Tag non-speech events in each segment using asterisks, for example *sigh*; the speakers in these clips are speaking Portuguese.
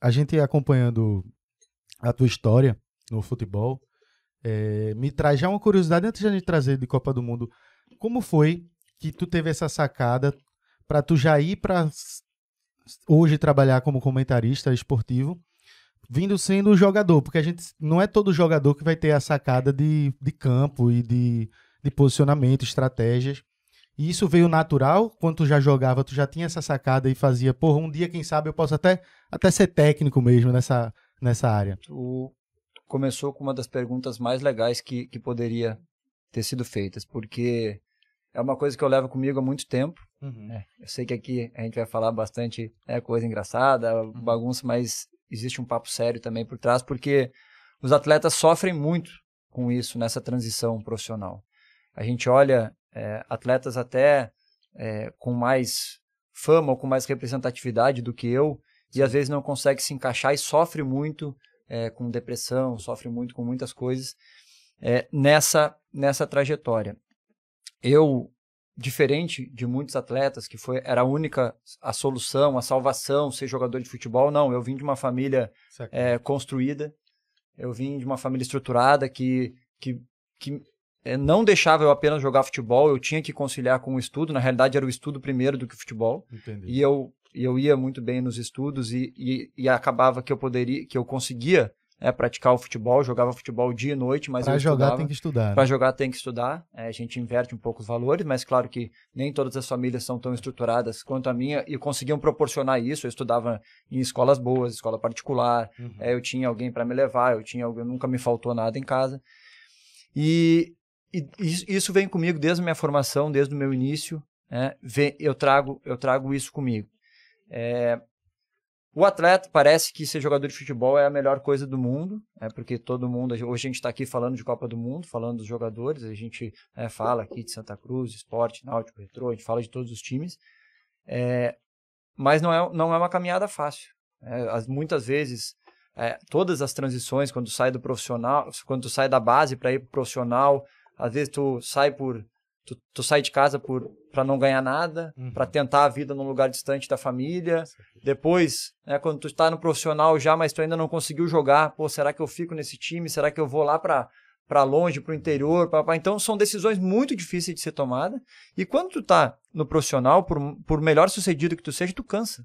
a gente acompanhando a tua história no futebol, é, me traz já uma curiosidade antes de a gente trazer de Copa do Mundo. Como foi que tu teve essa sacada para tu já ir para hoje trabalhar como comentarista esportivo, vindo sendo jogador? Porque a gente não é todo jogador que vai ter a sacada de, de campo e de, de posicionamento, estratégias e isso veio natural? Quando tu já jogava, tu já tinha essa sacada e fazia, porra, um dia, quem sabe, eu posso até, até ser técnico mesmo nessa, nessa área. Tu começou com uma das perguntas mais legais que, que poderia ter sido feitas, porque é uma coisa que eu levo comigo há muito tempo. Uhum. É, eu sei que aqui a gente vai falar bastante é, coisa engraçada, uhum. bagunça, mas existe um papo sério também por trás, porque os atletas sofrem muito com isso nessa transição profissional. A gente olha é, atletas até é, com mais fama ou com mais representatividade do que eu, e às vezes não consegue se encaixar e sofre muito é, com depressão, sofre muito com muitas coisas é, nessa, nessa trajetória. Eu, diferente de muitos atletas, que foi, era a única a solução, a salvação, ser jogador de futebol, não, eu vim de uma família é é, construída, eu vim de uma família estruturada que, que, que é, não deixava eu apenas jogar futebol, eu tinha que conciliar com o estudo. Na realidade, era o estudo primeiro do que o futebol. Entendi. E eu, eu ia muito bem nos estudos e, e, e acabava que eu poderia, que eu conseguia né, praticar o futebol, jogava futebol dia e noite, mas para jogar tem que estudar. Para né? jogar tem que estudar. É, a gente inverte um pouco os valores, mas claro que nem todas as famílias são tão estruturadas quanto a minha e conseguiam proporcionar isso. Eu estudava em escolas boas, escola particular. Uhum. É, eu tinha alguém para me levar, eu tinha, eu nunca me faltou nada em casa. E e isso vem comigo desde a minha formação, desde o meu início. Né? Eu, trago, eu trago isso comigo. É, o atleta parece que ser jogador de futebol é a melhor coisa do mundo, é porque todo mundo hoje a gente está aqui falando de Copa do Mundo, falando dos jogadores, a gente é, fala aqui de Santa Cruz, Esporte, Náutico, Retro, a gente fala de todos os times, é, mas não é, não é uma caminhada fácil. É, as, muitas vezes é, todas as transições quando sai do profissional, quando sai da base para ir para o profissional, às vezes tu sai por tu, tu sai de casa por para não ganhar nada, uhum. para tentar a vida num lugar distante da família. Depois, né, quando tu está no profissional já, mas tu ainda não conseguiu jogar, pô, será que eu fico nesse time? Será que eu vou lá para para longe, para o interior, pra, pra... então são decisões muito difíceis de ser tomada. E quando tu tá no profissional, por, por melhor sucedido que tu seja, tu cansa.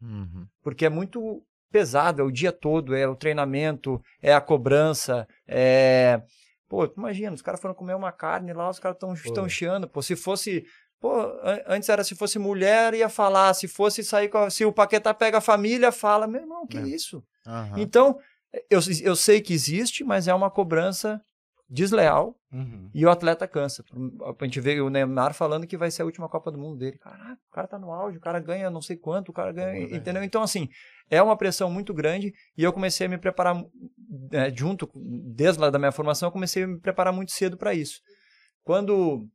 Uhum. Porque é muito pesado, é o dia todo, é o treinamento, é a cobrança, é, Pô, imagina, os caras foram comer uma carne lá, os caras estão chiando. Pô, se fosse. Pô, antes era se fosse mulher, ia falar. Se fosse sair com. A, se o Paquetá pega a família, fala. Meu irmão, que é. isso? Uhum. Então, eu, eu sei que existe, mas é uma cobrança desleal uhum. e o atleta cansa. A gente vê o Neymar falando que vai ser a última Copa do Mundo dele. Caraca, o cara tá no auge, o cara ganha não sei quanto, o cara é ganha, é entendeu? Então, assim, é uma pressão muito grande e eu comecei a me preparar é, junto, desde lá da minha formação, eu comecei a me preparar muito cedo para isso. Quando,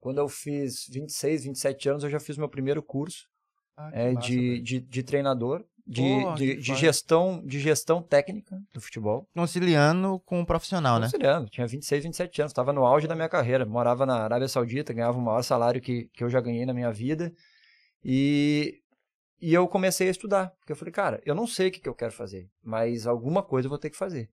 quando eu fiz 26, 27 anos, eu já fiz meu primeiro curso ah, é, massa, de, de, de treinador de, Porra, de, de gestão, de gestão técnica do futebol. Conciliando com o profissional, né? Conciliando. né? Tinha 26, 27 anos, estava no auge da minha carreira. Morava na Arábia Saudita, ganhava o maior salário que, que eu já ganhei na minha vida. E, e eu comecei a estudar. Porque eu falei, cara, eu não sei o que, que eu quero fazer, mas alguma coisa eu vou ter que fazer.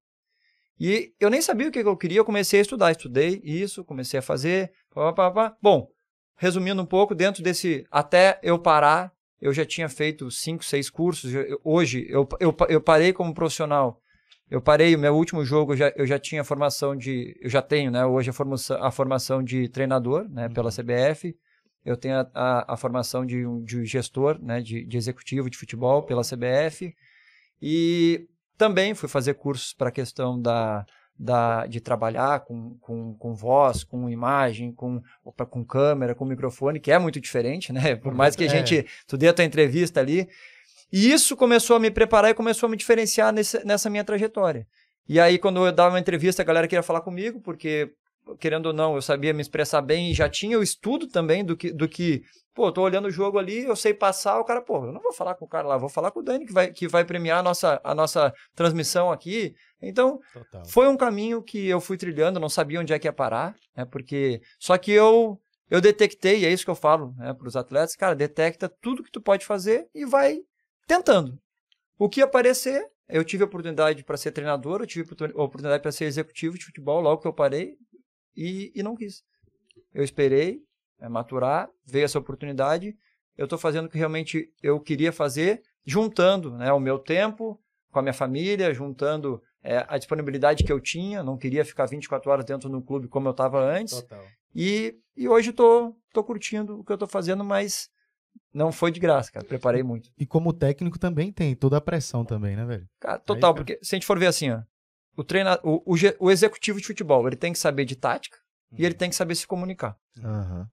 E eu nem sabia o que eu queria, eu comecei a estudar. Estudei isso, comecei a fazer. Pá, pá, pá. Bom, resumindo um pouco, dentro desse. Até eu parar eu já tinha feito cinco, seis cursos. Eu, hoje, eu, eu, eu parei como profissional. Eu parei, o meu último jogo, eu já, eu já tinha formação de. Eu já tenho, né? Hoje a formação, a formação de treinador, né? Uhum. Pela CBF. Eu tenho a, a, a formação de, de gestor, né? De, de executivo de futebol pela CBF. E também fui fazer cursos para a questão da da, de trabalhar com, com, com voz, com imagem, com, opa, com câmera, com microfone, que é muito diferente, né? *laughs* Por mais que a é. gente, tu dê a tua entrevista ali. E isso começou a me preparar e começou a me diferenciar nesse, nessa minha trajetória. E aí, quando eu dava uma entrevista, a galera queria falar comigo, porque querendo ou não, eu sabia me expressar bem e já tinha o estudo também do que, do que pô, tô olhando o jogo ali, eu sei passar, o cara, pô, eu não vou falar com o cara lá, vou falar com o Dani que vai, que vai premiar a nossa, a nossa transmissão aqui. Então, Total. foi um caminho que eu fui trilhando, não sabia onde é que ia parar, né? Porque só que eu eu detectei, e é isso que eu falo, né, para os atletas, cara, detecta tudo que tu pode fazer e vai tentando. O que aparecer, eu tive oportunidade para ser treinador, eu tive oportunidade para ser executivo de futebol logo que eu parei, e, e não quis. Eu esperei é, maturar, veio essa oportunidade, eu estou fazendo o que realmente eu queria fazer, juntando né, o meu tempo com a minha família, juntando é, a disponibilidade que eu tinha, não queria ficar 24 horas dentro do clube como eu estava antes. Total. E, e hoje estou tô, tô curtindo o que eu estou fazendo, mas não foi de graça, cara. Preparei muito. E como técnico também tem toda a pressão também, né, velho? Cara, total, Aí, cara... porque se a gente for ver assim, ó, o, treina, o, o, o, executivo de futebol ele tem que saber de tática uhum. e ele uhum. tem que saber se comunicar. Uhum.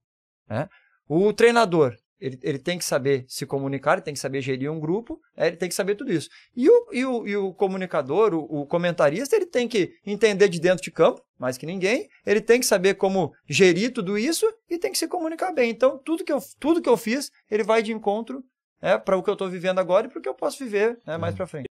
Né? O treinador ele, ele, tem que saber se comunicar, ele tem que saber gerir um grupo, é, ele tem que saber tudo isso. E o, e o, e o comunicador, o, o, comentarista, ele tem que entender de dentro de campo, mais que ninguém, ele tem que saber como gerir tudo isso e tem que se comunicar bem. Então, tudo que eu, tudo que eu fiz, ele vai de encontro né, para o que eu estou vivendo agora e para o que eu posso viver né, mais uhum. para frente.